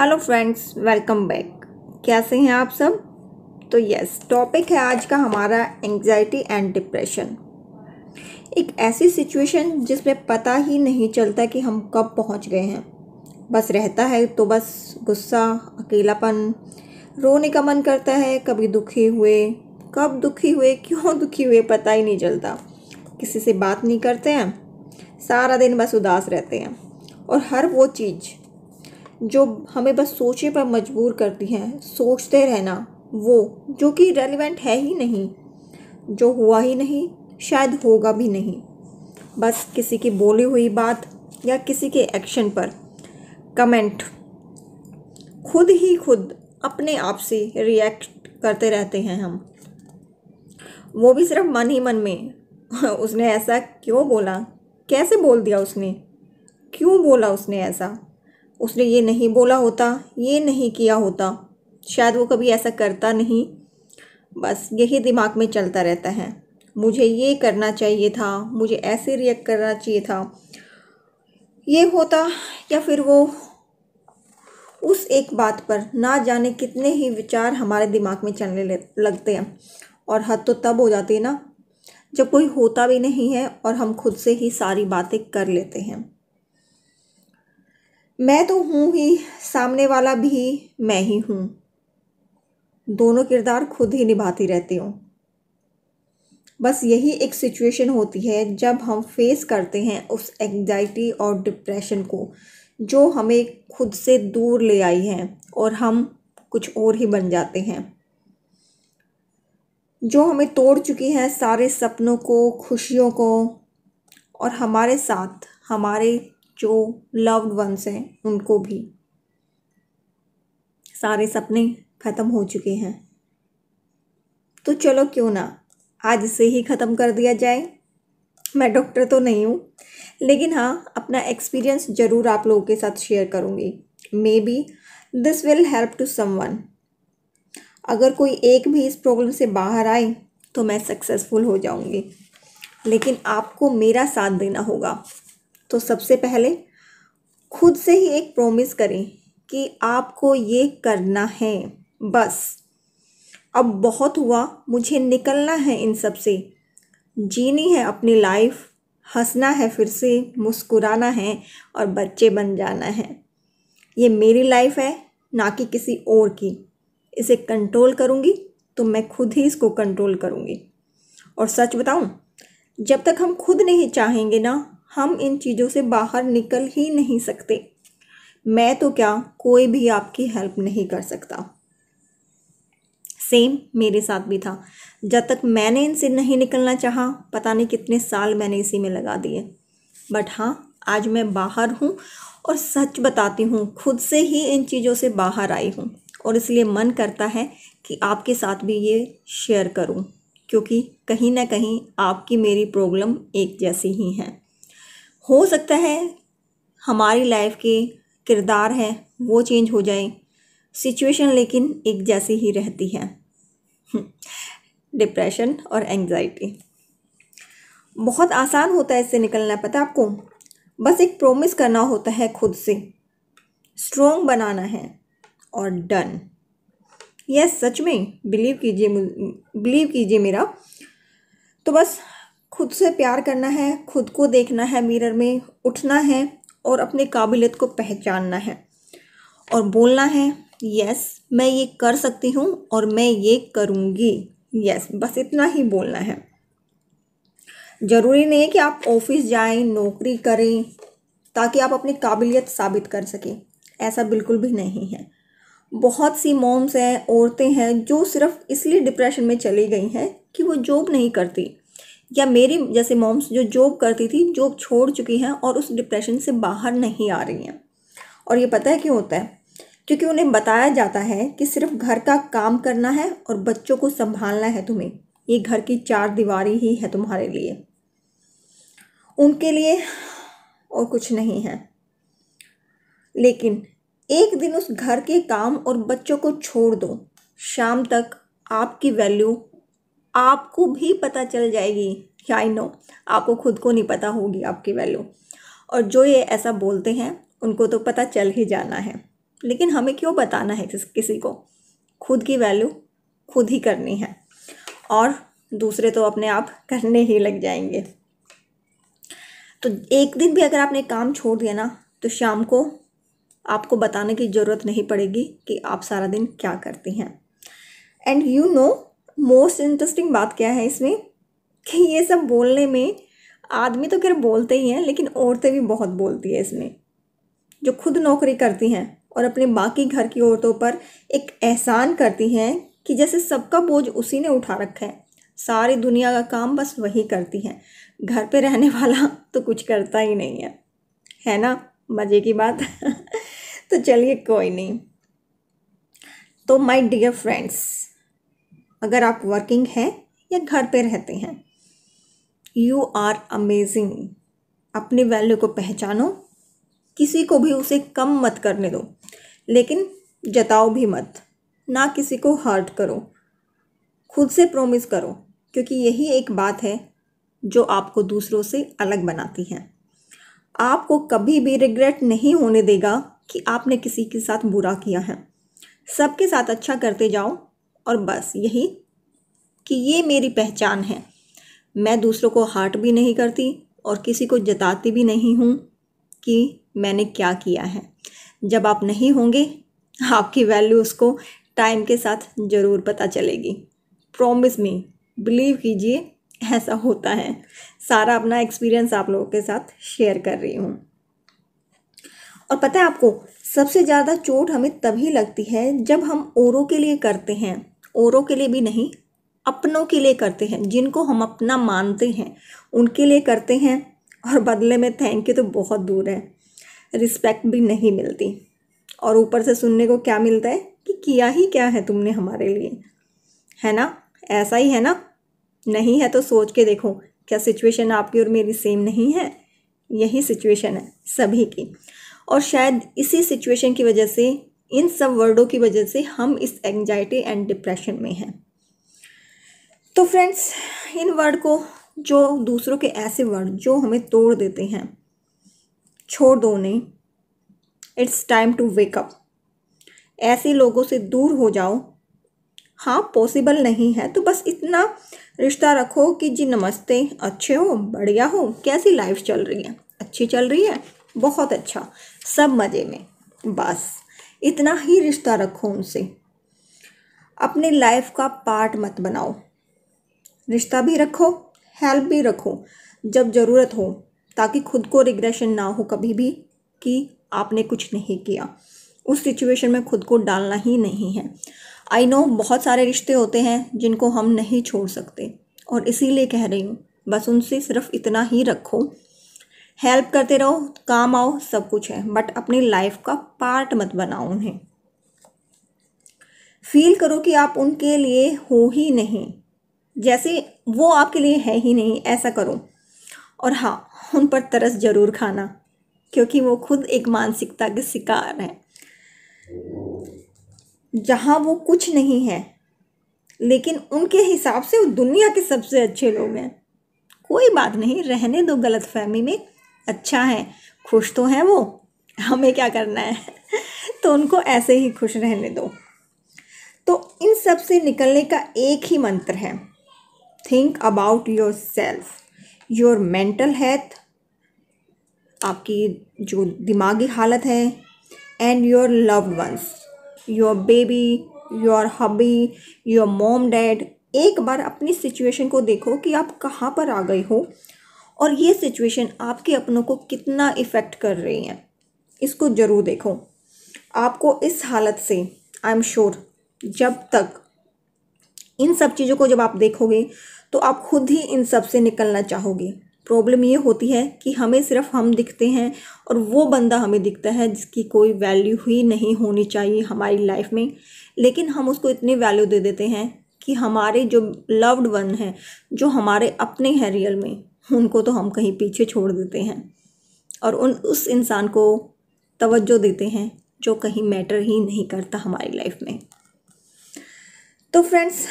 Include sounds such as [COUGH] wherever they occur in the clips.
hello friends welcome back कैसे हैं आप सब तो यस टॉपिक है आज का हमारा एंजाइटी एंड डिप्रेशन एक ऐसी सिचुएशन जिसमें पता ही नहीं चलता कि हम कब पहुंच गए हैं बस रहता है तो बस गुस्सा अकेलापन रोने का मन करता है कभी दुखी हुए कब दुखी हुए क्यों दुखी हुए पता ही नहीं चलता किसी से बात नहीं करते हैं सारा दिन बस उदास रहते हैं और हर वो चीज़ जो हमें बस सोचने पर मजबूर करती हैं सोचते रहना वो जो कि रेलिवेंट है ही नहीं जो हुआ ही नहीं शायद होगा भी नहीं बस किसी की बोली हुई बात या किसी के एक्शन पर कमेंट खुद ही खुद अपने आप से रिएक्ट करते रहते हैं हम वो भी सिर्फ मन ही मन में [LAUGHS] उसने ऐसा क्यों बोला कैसे बोल दिया उसने क्यों बोला उसने ऐसा उसने ये नहीं बोला होता ये नहीं किया होता शायद वो कभी ऐसा करता नहीं बस यही दिमाग में चलता रहता है मुझे ये करना चाहिए था मुझे ऐसे रिएक्ट करना चाहिए था ये होता या फिर वो उस एक बात पर ना जाने कितने ही विचार हमारे दिमाग में चलने लगते हैं और हद तो तब हो जाती है ना जब कोई होता भी नहीं है और हम खुद से ही सारी बातें कर लेते हैं मैं तो हूँ ही सामने वाला भी मैं ही हूँ दोनों किरदार खुद ही निभाती रहती हूँ बस यही एक सिचुएशन होती है जब हम फेस करते हैं उस एंग्जाइटी और डिप्रेशन को जो हमें खुद से दूर ले आई है और हम कुछ और ही बन जाते हैं जो हमें तोड़ चुकी हैं सारे सपनों को खुशियों को और हमारे साथ हमारे जो लव्ड वंस हैं उनको भी सारे सपने ख़त्म हो चुके हैं तो चलो क्यों ना आज से ही ख़त्म कर दिया जाए मैं डॉक्टर तो नहीं हूँ लेकिन हाँ अपना एक्सपीरियंस ज़रूर आप लोगों के साथ शेयर करूँगी maybe this will help to someone अगर कोई एक भी इस प्रॉब्लम से बाहर आए तो मैं सक्सेसफुल हो जाऊँगी लेकिन आपको मेरा साथ देना होगा तो सबसे पहले खुद से ही एक प्रोमिस करें कि आपको ये करना है बस अब बहुत हुआ मुझे निकलना है इन सब से जीनी है अपनी लाइफ हंसना है फिर से मुस्कुराना है और बच्चे बन जाना है ये मेरी लाइफ है ना कि किसी और की इसे कंट्रोल करूँगी तो मैं खुद ही इसको कंट्रोल करूँगी और सच बताऊँ जब तक हम खुद नहीं चाहेंगे ना हम इन चीज़ों से बाहर निकल ही नहीं सकते मैं तो क्या कोई भी आपकी हेल्प नहीं कर सकता सेम मेरे साथ भी था जब तक मैंने इनसे नहीं निकलना चाहा पता नहीं कितने साल मैंने इसी में लगा दिए बट हाँ आज मैं बाहर हूँ और सच बताती हूँ खुद से ही इन चीज़ों से बाहर आई हूँ और इसलिए मन करता है कि आपके साथ भी ये शेयर करूँ क्योंकि कहीं ना कहीं आपकी मेरी प्रॉब्लम एक जैसी ही है हो सकता है हमारी लाइफ के किरदार हैं वो चेंज हो जाए सिचुएशन लेकिन एक जैसी ही रहती है डिप्रेशन हम्म, और एंजाइटी बहुत आसान होता है इससे निकलना पता आपको बस एक प्रोमिस करना होता है खुद से स्ट्रोंग बनाना है और डन यस सच में बिलीव कीजिए बिलीव कीजिए मेरा तो बस खुद से प्यार करना है खुद को देखना है मिरर में उठना है और अपने काबिलियत को पहचानना है और बोलना है यस मैं ये कर सकती हूँ और मैं ये करूँगी यस बस इतना ही बोलना है ज़रूरी नहीं है कि आप ऑफिस जाएं नौकरी करें ताकि आप अपनी काबिलियत साबित कर सकें ऐसा बिल्कुल भी नहीं है बहुत सी मॉम्स हैं औरतें हैं जो सिर्फ इसलिए डिप्रेशन में चली गई हैं कि वो जॉब नहीं करती या मेरी जैसे मॉम्स जो जॉब करती थी जॉब छोड़ चुकी हैं और उस डिप्रेशन से बाहर नहीं आ रही हैं और ये पता है क्यों होता है क्योंकि उन्हें बताया जाता है कि सिर्फ घर का काम करना है और बच्चों को संभालना है तुम्हें ये घर की चार दीवारी ही है तुम्हारे लिए उनके लिए और कुछ नहीं है लेकिन एक दिन उस घर के काम और बच्चों को छोड़ दो शाम तक आपकी वैल्यू आपको भी पता चल जाएगी या आई नो आपको खुद को नहीं पता होगी आपकी वैल्यू और जो ये ऐसा बोलते हैं उनको तो पता चल ही जाना है लेकिन हमें क्यों बताना है किसी को खुद की वैल्यू खुद ही करनी है और दूसरे तो अपने आप करने ही लग जाएंगे तो एक दिन भी अगर आपने काम छोड़ दिया ना तो शाम को आपको बताने की ज़रूरत नहीं पड़ेगी कि आप सारा दिन क्या करती हैं and you know most interesting बात क्या है इसमें कि ये सब बोलने में आदमी तो खैर बोलते ही हैं लेकिन औरतें भी बहुत बोलती है इसमें जो खुद नौकरी करती हैं और अपने बाकी घर की औरतों पर एक एहसान करती हैं कि जैसे सबका बोझ उसी ने उठा रखा है सारी दुनिया का काम बस वही करती हैं घर पे रहने वाला [LAUGHS] तो कुछ करता ही नहीं है है ना मज़े की बात [LAUGHS] तो चलिए कोई नहीं तो माय डियर फ्रेंड्स अगर आप वर्किंग हैं या घर पे रहते हैं यू आर अमेजिंग अपनी वैल्यू को पहचानो किसी को भी उसे कम मत करने दो लेकिन जताओ भी मत ना किसी को हर्ट करो खुद से प्रोमिस करो क्योंकि यही एक बात है जो आपको दूसरों से अलग बनाती है आपको कभी भी रिग्रेट नहीं होने देगा कि आपने किसी के साथ बुरा किया है सबके साथ अच्छा करते जाओ और बस यही कि ये मेरी पहचान है मैं दूसरों को हार्ट भी नहीं करती और किसी को जताती भी नहीं हूँ कि मैंने क्या किया है जब आप नहीं होंगे आपकी वैल्यू उसको टाइम के साथ ज़रूर पता चलेगी प्रॉमिस मी बिलीव कीजिए ऐसा होता है सारा अपना एक्सपीरियंस आप लोगों के साथ शेयर कर रही हूँ और पता है आपको सबसे ज़्यादा चोट हमें तभी लगती है जब हम औरों के लिए करते हैं औरों के लिए भी नहीं अपनों के लिए करते हैं जिनको हम अपना मानते हैं उनके लिए करते हैं और बदले में थैंक यू तो बहुत दूर है रिस्पेक्ट भी नहीं मिलती और ऊपर से सुनने को क्या मिलता है कि किया ही क्या है तुमने हमारे लिए है ना ऐसा ही है ना नहीं है तो सोच के देखो क्या सिचुएशन आपकी और मेरी सेम नहीं है यही सिचुएशन है सभी की और शायद इसी सिचुएशन की वजह से इन सब वर्डों की वजह से हम इस एंजाइटी एंड डिप्रेशन में हैं तो फ्रेंड्स इन वर्ड को जो दूसरों के ऐसे वर्ड जो हमें तोड़ देते हैं छोड़ दो उन्हें इट्स टाइम टू वेकअप ऐसे लोगों से दूर हो जाओ हाँ पॉसिबल नहीं है तो बस इतना रिश्ता रखो कि जी नमस्ते अच्छे हो बढ़िया हो कैसी लाइफ चल रही है अच्छी चल रही है बहुत अच्छा सब मज़े में बस इतना ही रिश्ता रखो उनसे अपने लाइफ का पार्ट मत बनाओ रिश्ता भी रखो हेल्प भी रखो जब ज़रूरत हो ताकि खुद को रिग्रेशन ना हो कभी भी कि आपने कुछ नहीं किया उस सिचुएशन में खुद को डालना ही नहीं है आई नो बहुत सारे रिश्ते होते हैं जिनको हम नहीं छोड़ सकते और इसीलिए कह रही हूँ बस उनसे सिर्फ इतना ही रखो हेल्प करते रहो काम आओ सब कुछ है बट अपनी लाइफ का पार्ट मत बनाओ उन्हें फील करो कि आप उनके लिए हो ही नहीं जैसे वो आपके लिए है ही नहीं ऐसा करो और हाँ उन पर तरस ज़रूर खाना क्योंकि वो खुद एक मानसिकता के शिकार हैं जहाँ वो कुछ नहीं है लेकिन उनके हिसाब से वो दुनिया के सबसे अच्छे लोग हैं कोई बात नहीं रहने दो गलत फहमी में अच्छा है खुश तो हैं वो हमें क्या करना है तो उनको ऐसे ही खुश रहने दो तो इन सब से निकलने का एक ही मंत्र है think about yourself your mental health आपकी जो दिमागी हालत है and your loved ones your baby your hubby your mom dad एक बार अपनी सिचुएशन को देखो कि आप कहाँ पर आ गए हो और ये सिचुएशन आपके अपनों को कितना इफ़ेक्ट कर रही है इसको ज़रूर देखो आपको इस हालत से आई एम श्योर जब तक इन सब चीज़ों को जब आप देखोगे तो आप खुद ही इन सब से निकलना चाहोगे प्रॉब्लम ये होती है कि हमें सिर्फ हम दिखते हैं और वो बंदा हमें दिखता है जिसकी कोई वैल्यू ही नहीं होनी चाहिए हमारी लाइफ में लेकिन हम उसको इतनी वैल्यू दे देते हैं कि हमारे जो लव्ड वन हैं जो हमारे अपने हैं रियल में उनको तो हम कहीं पीछे छोड़ देते हैं और उन उस इंसान को तवज्जो देते हैं जो कहीं मैटर ही नहीं करता हमारी लाइफ में तो फ्रेंड्स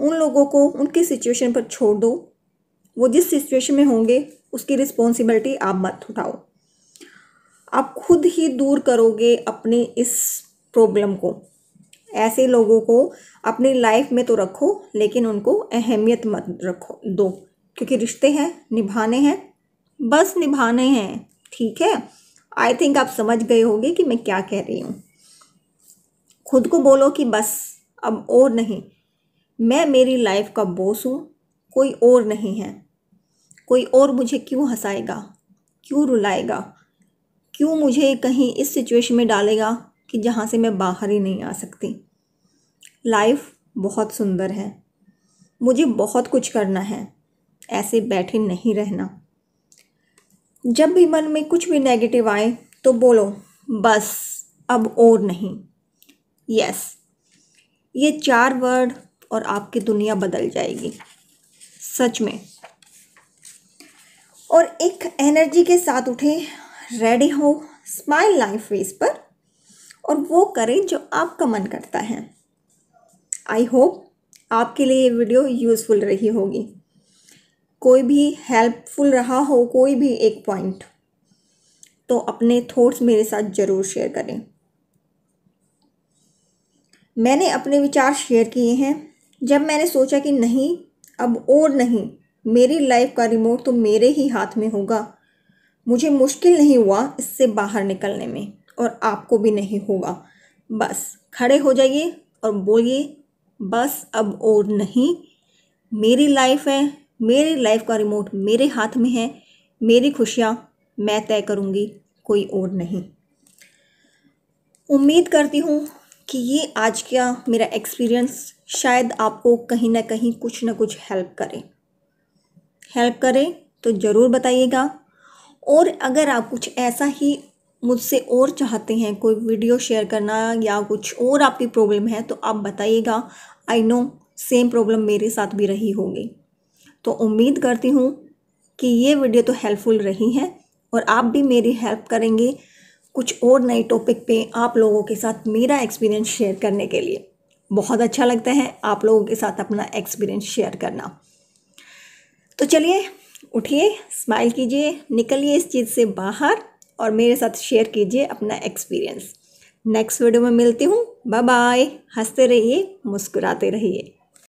उन लोगों को उनकी सिचुएशन पर छोड़ दो वो जिस सिचुएशन में होंगे उसकी रिस्पॉन्सिबिलिटी आप मत उठाओ आप खुद ही दूर करोगे अपने इस प्रॉब्लम को ऐसे लोगों को अपनी लाइफ में तो रखो लेकिन उनको अहमियत मत रखो दो क्योंकि रिश्ते हैं निभाने हैं बस निभाने हैं ठीक है आई थिंक आप समझ गए होंगे कि मैं क्या कह रही हूँ खुद को बोलो कि बस अब और नहीं मैं मेरी लाइफ का बॉस हूँ कोई और नहीं है कोई और मुझे क्यों हंसाएगा क्यों रुलाएगा क्यों मुझे कहीं इस सिचुएशन में डालेगा कि जहाँ से मैं बाहर ही नहीं आ सकती लाइफ बहुत सुंदर है मुझे बहुत कुछ करना है ऐसे बैठे नहीं रहना जब भी मन में कुछ भी नेगेटिव आए तो बोलो बस अब और नहीं यस ये चार वर्ड और आपकी दुनिया बदल जाएगी सच में और एक एनर्जी के साथ उठे रेडी हो स्माइल लाइफ फेस पर और वो करें जो आपका मन करता है आई होप आपके लिए ये वीडियो यूज़फुल रही होगी कोई भी हेल्पफुल रहा हो कोई भी एक पॉइंट तो अपने थॉट्स मेरे साथ ज़रूर शेयर करें मैंने अपने विचार शेयर किए हैं जब मैंने सोचा कि नहीं अब और नहीं मेरी लाइफ का रिमोट तो मेरे ही हाथ में होगा मुझे मुश्किल नहीं हुआ इससे बाहर निकलने में और आपको भी नहीं होगा बस खड़े हो जाइए और बोलिए बस अब और नहीं मेरी लाइफ है मेरे लाइफ का रिमोट मेरे हाथ में है मेरी खुशियाँ मैं तय करूँगी कोई और नहीं उम्मीद करती हूँ कि ये आज का मेरा एक्सपीरियंस शायद आपको कहीं ना कहीं कुछ ना कुछ हेल्प करे हेल्प करे तो ज़रूर बताइएगा और अगर आप कुछ ऐसा ही मुझसे और चाहते हैं कोई वीडियो शेयर करना या कुछ और आपकी प्रॉब्लम है तो आप बताइएगा आई नो सेम प्रॉब्लम मेरे साथ भी रही होगी तो उम्मीद करती हूँ कि ये वीडियो तो हेल्पफुल रही है और आप भी मेरी हेल्प करेंगे कुछ और नए टॉपिक पे आप लोगों के साथ मेरा एक्सपीरियंस शेयर करने के लिए बहुत अच्छा लगता है आप लोगों के साथ अपना एक्सपीरियंस शेयर करना तो चलिए उठिए स्माइल कीजिए निकलिए इस चीज़ से बाहर और मेरे साथ शेयर कीजिए अपना एक्सपीरियंस नेक्स्ट वीडियो में मिलती हूँ बाय बाय हंसते रहिए मुस्कुराते रहिए